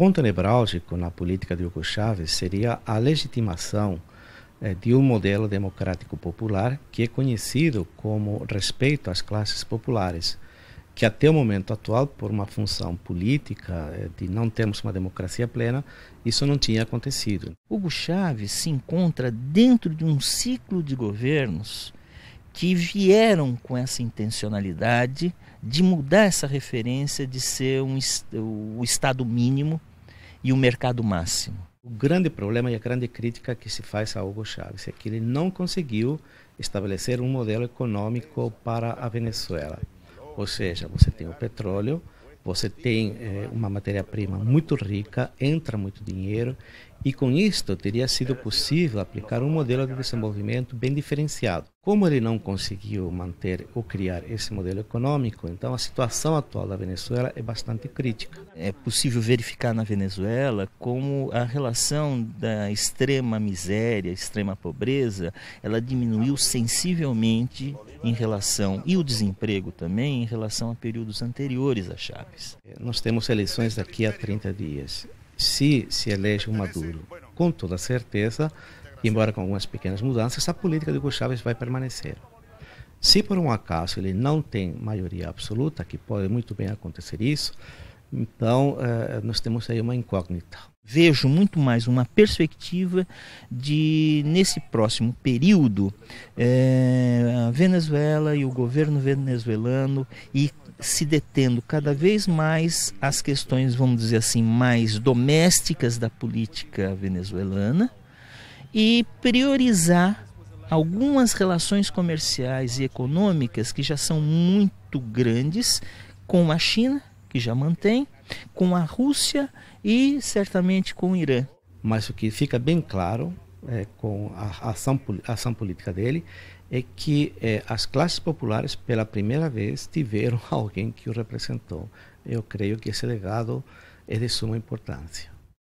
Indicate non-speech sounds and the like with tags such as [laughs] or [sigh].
ponto nevrálgico na política de Hugo Chávez seria a legitimação eh, de um modelo democrático popular que é conhecido como respeito às classes populares, que até o momento atual, por uma função política eh, de não termos uma democracia plena, isso não tinha acontecido. Hugo Chávez se encontra dentro de um ciclo de governos que vieram com essa intencionalidade de mudar essa referência de ser um, o Estado mínimo e o mercado máximo. O grande problema e a grande crítica que se faz a Hugo Chávez é que ele não conseguiu estabelecer um modelo econômico para a Venezuela. Ou seja, você tem o petróleo, você tem eh, uma matéria-prima muito rica, entra muito dinheiro, e com isto teria sido possível aplicar um modelo de desenvolvimento bem diferenciado. Como ele não conseguiu manter ou criar esse modelo econômico, então a situação atual da Venezuela é bastante crítica. É possível verificar na Venezuela como a relação da extrema miséria, extrema pobreza, ela diminuiu sensivelmente em relação e o desemprego também em relação a períodos anteriores a Chaves. É, nós temos eleições daqui a 30 dias. Se se elege o Maduro, com toda certeza, e embora com algumas pequenas mudanças, a política de Hugo Chávez vai permanecer. Se por um acaso ele não tem maioria absoluta, que pode muito bem acontecer isso, então eh, nós temos aí uma incógnita. Vejo muito mais uma perspectiva de, nesse próximo período, eh, a Venezuela e o governo venezuelano e se detendo cada vez mais às questões, vamos dizer assim, mais domésticas da política venezuelana, e priorizar algumas relações comerciais e econômicas que já são muito grandes com a China, que já mantém, com a Rússia e certamente com o Irã. Mas o que fica bem claro é, com a ação, a ação, política dele é que é, as classes populares, pela primeira vez, tiveram [laughs] alguém que o representou. Eu creio que esse legado é de suma importância.